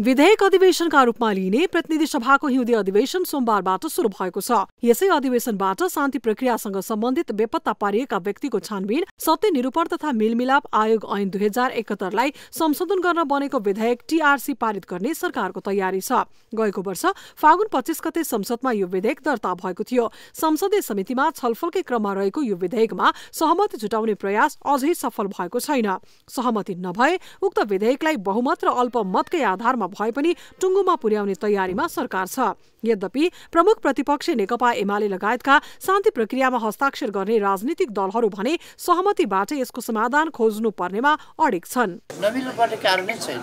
विधेयक अधिवेशनका रूपमा लिइने प्रतिनिधि सभाको हिउँदे अधिवेशन सोमबारबाट सुरु भएको छ यसै अधिवेशनबाट शान्ति प्रक्रियासँग सम्बन्धित बेपत्ता पारिएका व्यक्तिको छानबिन सत्य निरूपण तथा मेलमिलाप आयोग ऐन दुई हजार एकहत्तरलाई संशोधन गर्न बनेको विधेयक टीआरसी पारित गर्ने सरकारको तयारी छ गएको वर्ष फागुन पच्चिस गते संसदमा यो विधेयक दर्ता भएको थियो संसदीय समितिमा छलफलकै क्रममा रहेको यो विधेयकमा सहमति जुटाउने प्रयास अझै सफल भएको छैन सहमति नभए उक्त विधेयकलाई बहुमत र अल्पमतकै आधारमा अवस्थामा भए पनि टुङ्गोमा पुर्याउने तयारीमा सरकार छ यद्यपि प्रमुख प्रतिपक्ष नेकपा एमाले लगायतका शान्ति प्रक्रियामा हस्ताक्षर गर्ने राजनीतिक दलहरू भने सहमतिबाट यसको समाधान खोज्नु पर्नेमा अडिक छन् कारणै छैन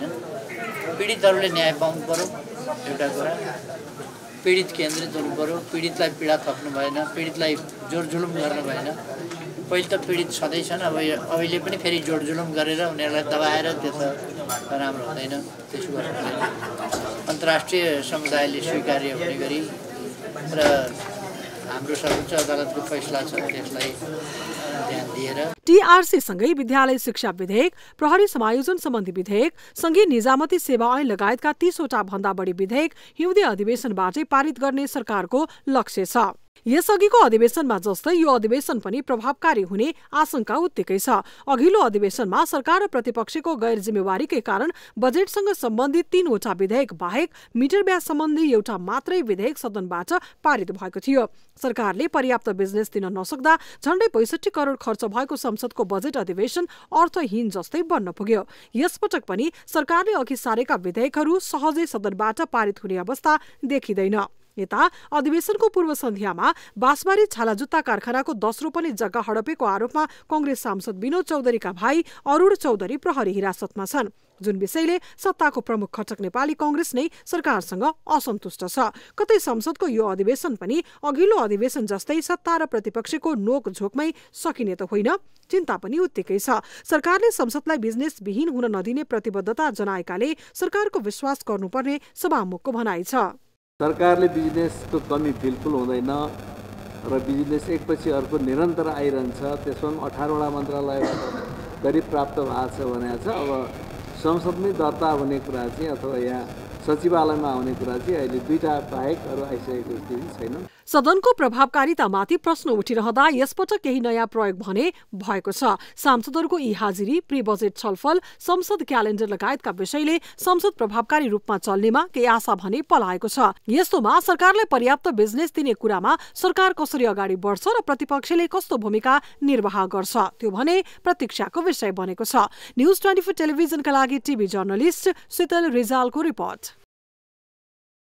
पीडितहरूले न्याय पाउनु पर्यो एउटा कुरा पीडित केन्द्रित हुनु पर्यो पीडितलाई पीडा थप्नु भएन पीडितलाई जोरजुलुम गर्नु भएन पहिले त पीडित छँदैछन् अब अहिले पनि फेरि जोडजुलुम गरेर उनीहरूलाई दबाएर त्यो त राम्रो हुँदैन त्यसो गर्नु अन्तर्राष्ट्रिय समुदायले स्वीकार्य हुने गरी र हाम्रो सर्वोच्च अदालतको फैसला छ त्यसलाई ध्यान दिएर टिआरसीसँगै विद्यालय शिक्षा विधेयक प्रहरी समायोजन सम्बन्धी विधेयक सँगै निजामती सेवा ऐन लगायतका तीसवटा भन्दा बढी विधेयक हिउँदे अधिवेशनबाटै पारित गर्ने सरकारको लक्ष्य छ यसअघिको अधिवेशनमा जस्तै यो अधिवेशन पनि प्रभावकारी हुने आशंका उत्तिकै छ अघिल्लो अधिवेशनमा सरकार र प्रतिपक्षको गैर जिम्मेवारीकै कारण बजेटसँग सम्बन्धित तीनवटा विधेयक बाहेक मिटर ब्याज सम्बन्धी एउटा मात्रै विधेयक सदनबाट पारित भएको थियो सरकारले पर्याप्त बिजनेस दिन नसक्दा झण्डै पैसठी करोड खर्च भएको संसदको बजेट अधिवेशन अर्थहीन जस्तै बन्न पुग्यो यसपटक पनि सरकारले अघि सारेका विधेयकहरू सहजै सदनबाट पारित हुने अवस्था देखिँदैन यता अधिवेशनको पूर्व सन्ध्यामा बाँसबारी छाला जुत्ता कारखानाको दस पनि जग्गा हडपेको आरोपमा कंग्रेस सांसद विनोद चौधरीका भाइ अरूण चौधरी प्रहरी हिरासतमा छन् जुन विषयले सत्ताको प्रमुख खटक नेपाली कंग्रेस नै सरकारसँग असन्तुष्ट छ कतै संसदको यो अधिवेशन पनि अघिल्लो अधिवेशन जस्तै सत्ता र प्रतिपक्षको नोकझोकमै सकिने त होइन चिन्ता पनि उत्तिकै छ सरकारले संसदलाई बिजनेस विहीन हुन नदिने प्रतिबद्धता जनाएकाले सरकारको विश्वास गर्नुपर्ने सभामुखको भनाइ छ सरकारले बिजनेसको कमी बिल्कुल हुँदैन र बिजनेस एकपछि अर्को निरन्तर आइरहन्छ त्यसमा पनि अठारवटा मन्त्रालयबाट गरी प्राप्त भएको छ भनेको छ अब संसदमै दर्ता हुने कुरा चाहिँ अथवा यहाँ सचिवालयमा आउने कुरा चाहिँ अहिले दुईवटा बाहेक अरू आइसकेको स्थिति छैन सदनको प्रभावकारितामाथि प्रश्न उठिरहँदा यसपटक केही नयाँ प्रयोग भने भएको छ सांसदहरूको यी हाजिरी प्री बजेट छलफल संसद क्यालेण्डर लगायतका विषयले संसद प्रभावकारी रूपमा चल्नेमा केही आशा भने पलाएको छ यस्तोमा सरकारले पर्याप्त बिजनेस दिने कुरामा सरकार कसरी अगाडि बढ्छ र प्रतिपक्षले कस्तो भूमिका निर्वाह गर्छ त्यो भने प्रतीक्षाको विषय बनेको छ न्युज ट्वेन्टी टेलिभिजनका लागि टिभी जर्नलिस्ट शीतल रिजालको रिपोर्ट